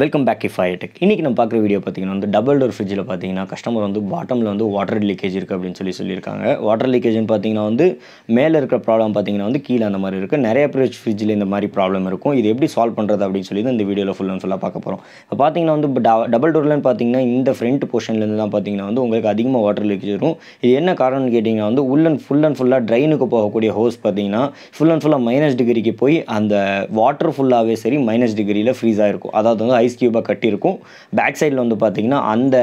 welcome back if ஐடெக் இன்றைக்கி நம்ம பார்க்குற வீடியோ பார்த்தீங்கன்னா வந்து டபுள் டோர் ஃப்ரிட்ஜில் பார்த்தீங்கன்னா கஸ்டமர் வந்து பாட்டமில் வந்து வாட்டர் லீக்கேஜ் இருக்குது அப்படின்னு சொல்லி சொல்லியிருக்காங்க வாட்டர் லீக்கேஜ்னு பார்த்தீங்கன்னா வந்து மேலே இருக்கிற ப்ராப்ளம் பார்த்தீங்கன்னா வந்து கீழே அந்த மாதிரி இருக்குது நிறைய ஃப்ரிட்ஜ் ஃப்ரிட்ஜில் இந்த மாதிரி ப்ராப்ளம் இருக்கும் இது எப்படி சால்வ் பண்ணுறது அப்படின்னு சொல்லி இந்த வீடியோவில் ஃபுல் அண்ட் ஃபுல்லாக பார்க்க போகிறோம் இப்போ பார்த்தீங்கன்னா வந்து டபுள் டோர்லன்னு பார்த்தீங்கன்னா இந்த ஃப்ரண்ட் போர்ஷன்லேருந்து தான் பார்த்தீங்கன்னா வந்து உங்களுக்கு அதிகமாக வாட்டர் லீக்கேஜ் வரும் இது என்ன காரணம்னு கேட்டிங்கன்னா வந்து உள் அண்ட் ஃபுல் அண்ட் ஃபுல்லாக ட்ரைனுக்கு போகக்கூடிய ஹோஸ் பார்த்தீங்கன்னா ஃபுல் அண்ட் ஃபுல்லாக மைனஸ் டிகிரிக்கு போய் அந்த வாட்டர் ஃபுல்லாகவே சரி மைனஸ் டிகிரியில் ஃப்ரீஸாக இருக்கும் அதாவது வந்து ஐஸ் க்யூபாக கட்டியிருக்கும் பேக் சைடில் வந்து பார்த்திங்கன்னா அந்த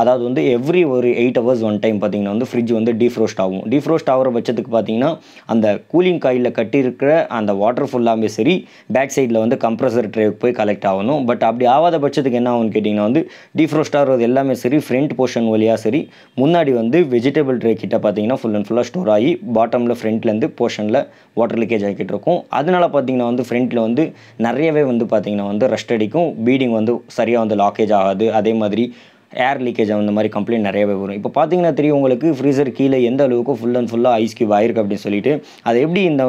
அதாவது வந்து எவ்ரி ஒரு எயிட் ஹவர்ஸ் ஒன் டைம் பார்த்திங்கன்னா வந்து ஃப்ரிட்ஜ் வந்து டீஃப்ரோஸ்ட் ஆகும் டீஃப்ரோஸ்ட் ஆகிற பட்சத்துக்கு பார்த்திங்கன்னா அந்த கூலிங் காயில் கட்டியிருக்கிற அந்த வாட்டர் ஃபுல்லாமே சரி பேக் சைடில் வந்து கம்ப்ரஸர் ட்ரைவுக்கு போய் கலெக்ட் ஆகணும் பட் அப்படி ஆகாத பட்சத்துக்கு என்ன ஆகும்னு கேட்டிங்கன்னா வந்து டீஃப்ரோஸ்ட் ஆகிறது எல்லாமே சரி ஃப்ரண்ட் போர்ஷன் வழியாக சரி முன்னாடி வந்து வெஜிடபிள் ட்ரே கிட்ட பார்த்திங்கன்னா ஃபுல் அண்ட் ஃபுல்லாக ஸ்டோர் ஆகி பாட்டமில் ஃப்ரண்ட்லேருந்து போர்ஷனில் வாட்டர் லீக்கேஜ் ஆகிட்டு இருக்கும் அதனால் பார்த்திங்கன்னா வந்து ஃப்ரண்ட்டில் வந்து நிறையவே வந்து பார்த்திங்கன்னா வந்து ரஸ்ட் அடிக்கும் பீடிங் வந்து சரியாக வந்து லாக்கேஜ் ஆகாது அதே மாதிரி ஏர் லீக்கேஜ் அந்த மாதிரி கம்ப்ளைண்ட் நிறையவே வரும் இப்போ பார்த்தீங்கன்னா தெரியும் உங்களுக்கு ஃப்ரீசர் கீழே எந்த அளவுக்கு ஃபுல் அண்ட் ஃபுல்லாக ஐஸ் க்யூப் ஆயிருக்கு அப்படின்னு சொல்லிட்டு அதை எப்படி இந்த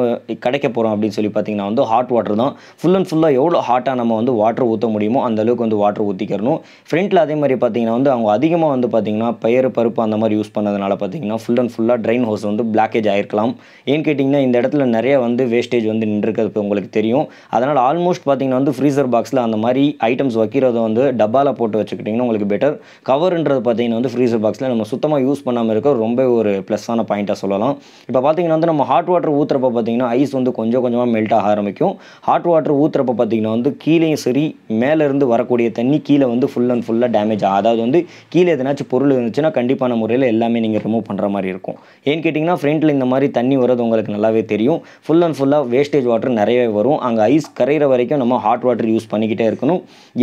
கிடைக்க போகிறோம் அப்படின்னு சொல்லி பார்த்தீங்கன்னா வந்து ஹாட் வாட்டர் தான் ஃபுல் அண்ட் ஃபுல்லாக எவ்வளோ ஹாட்டாக நம்ம வந்து வாட்டர் ஊற்ற முடியுமோ அந்த அளவுக்கு வந்து வாட்டர் ஊற்றிக்கிறணும் ஃப்ரண்ட்டில் அதே மாதிரி பார்த்தீங்கன்னா வந்து அவங்க அதிகமாக வந்து பார்த்தீங்கன்னா பயிறு பருப்பு அந்த மாதிரி யூஸ் பண்ணதுனால பார்த்தீங்கன்னா ஃபுல் அண்ட் ஃபுல்லாக ட்ரைன் ஹோஸ் வந்து பிளாக்கேஜ் ஆயிருக்கலாம் ஏன்னு கேட்டிங்கன்னா இந்த இடத்துல நிறைய வந்து வேஸ்டேஜ் வந்து நின்றுருக்கிறது உங்களுக்கு தெரியும் அதனால் ஆல்மோஸ்ட் பார்த்தீங்கன்னா வந்து ஃப்ரீசர் பாக்ஸில் அந்த மாதிரி ஐட்டம்ஸ் வைக்கிறத வந்து டப்பாவில் போட்டு வச்சுக்கிட்டிங்கன்னா உங்களுக்கு பெட்டர் கவருன்றது பார்த்திங்கன்னா வந்து ஃப்ரீசர் பாக்ஸில் நம்ம சுத்தமாக யூஸ் பண்ணாமல் இருக்க ரொம்ப ஒரு ப்ளஸ்ஸான பாயிண்ட்டாக சொல்லலாம் இப்போ பார்த்திங்கன்னா வந்து நம்ம ஹாட் வாட்டர் ஊற்றுறப்ப பார்த்திங்கன்னா ஐஸ் வந்து கொஞ்சம் கொஞ்சமாக மெல்ட் ஆக ஆரம்பிக்கும் ஹாட் வாட்டர் ஊற்றுறப்ப பார்த்திங்கன்னா வந்து கீழேயும் சரி மேலேருந்து வரக்கூடிய தண்ணி கீழே வந்து ஃபுல் அண்ட் ஃபுல்லாக டேமேஜ் ஆகும் அதாவது வந்து கீழே எதனாச்சும் பொருள் இருந்துச்சுன்னா கண்டிப்பான முறையில் எல்லாமே நீங்கள் ரிமூவ் பண்ணுற மாதிரி இருக்கும் ஏன்னு கேட்டிங்கன்னா ஃப்ரண்ட்டில் இந்த மாதிரி தண்ணி வர்றது உங்களுக்கு நல்லாவே தெரியும் ஃபுல் அண்ட் ஃபுல்லாக வேஸ்டேஜ் வாட்டர் நிறையவே வரும் அங்கே ஐஸ் கரையிற வரைக்கும் நம்ம ஹாட் வாட்டர் யூஸ் பண்ணிக்கிட்டே இருக்கணும்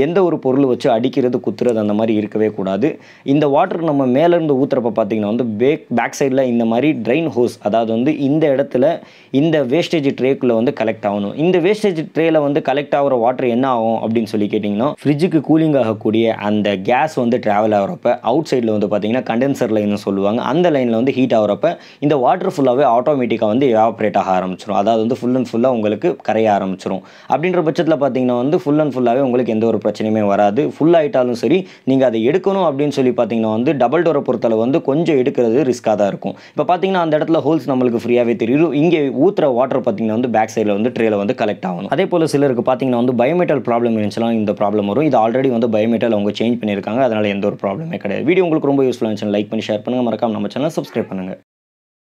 எந்த ஒரு பொருள் வச்சு அடிக்கிறது குத்துறது அந்த மாதிரி இருக்கவே இருக்கக்கூடாது இந்த வாட்டருக்கு நம்ம மேலேருந்து ஊற்றுறப்ப பார்த்தீங்கன்னா வந்து பேக் பேக் சைடில் இந்த மாதிரி ட்ரைன் ஹோஸ் அதாவது வந்து இந்த இடத்துல இந்த வேஸ்டேஜ் ட்ரேக்குள்ளே வந்து கலெக்ட் ஆகணும் இந்த வேஸ்டேஜ் ட்ரேயில் வந்து கலெக்ட் ஆகிற வாட்டர் என்ன ஆகும் அப்படின்னு சொல்லி கேட்டிங்கன்னா ஃப்ரிட்ஜுக்கு கூலிங் ஆகக்கூடிய அந்த கேஸ் வந்து ட்ராவல் ஆகிறப்ப அவுட் சைடில் வந்து பார்த்தீங்கன்னா கண்டென்சர் லைன் சொல்லுவாங்க அந்த லைனில் வந்து ஹீட் ஆகிறப்ப இந்த வாட்டர் ஃபுல்லாகவே ஆட்டோமேட்டிக்காக வந்து ஆப்ரேட் ஆக ஆரம்பிச்சிடும் அதாவது வந்து ஃபுல் அண்ட் ஃபுல்லாக உங்களுக்கு கரைய ஆரம்பிச்சிடும் அப்படின்ற பட்சத்தில் பார்த்தீங்கன்னா வந்து ஃபுல் அண்ட் ஃபுல்லாகவே உங்களுக்கு எந்த ஒரு பிரச்சனையுமே வராது ஃபுல் ஆகிட்டாலும் சரி நீங்கள் அதை எடுக்க எடுக்கணும் அப்படின்னு சொல்லி பார்த்தீங்கன்னா வந்து டபுள் டோரை பொறுத்தளவு வந்து கொஞ்சம் எடுக்கிறது ரிஸ்க்காக தான் இருக்கும் இப்போ பார்த்தீங்கன்னா அந்த இடத்துல ஹோல்ஸ் நம்மளுக்கு ஃப்ரீயாகவே தெரியும் இங்கே ஊற்றுற வாட்டர் பார்த்தீங்கன்னா வந்து பேக் சைடில் வந்து ட்ரேல வந்து கலெக்ட் ஆகும் அதே போல் சிலருக்கு பார்த்தீங்கன்னா வந்து பயோமெட்டல் ப்ராப்ளம் இருந்துச்சுலாம் இந்த ப்ராப்ளம் வரும் இது ஆல்ரெடி வந்து பயோமெட்டல் அவங்க சேஞ்ச் பண்ணியிருக்காங்க அதனால் எந்த ஒரு ப்ராப்ளமே கிடையாது வீடியோ உங்களுக்கு ரொம்ப யூஸ்ஃபுல்லாக இருந்துச்சு லைக் பண்ணி ஷேர் பண்ணுங்கள் மறக்காம நம்ம சேனல் சப்ஸ்கிரைப் பண்ணுங்கள்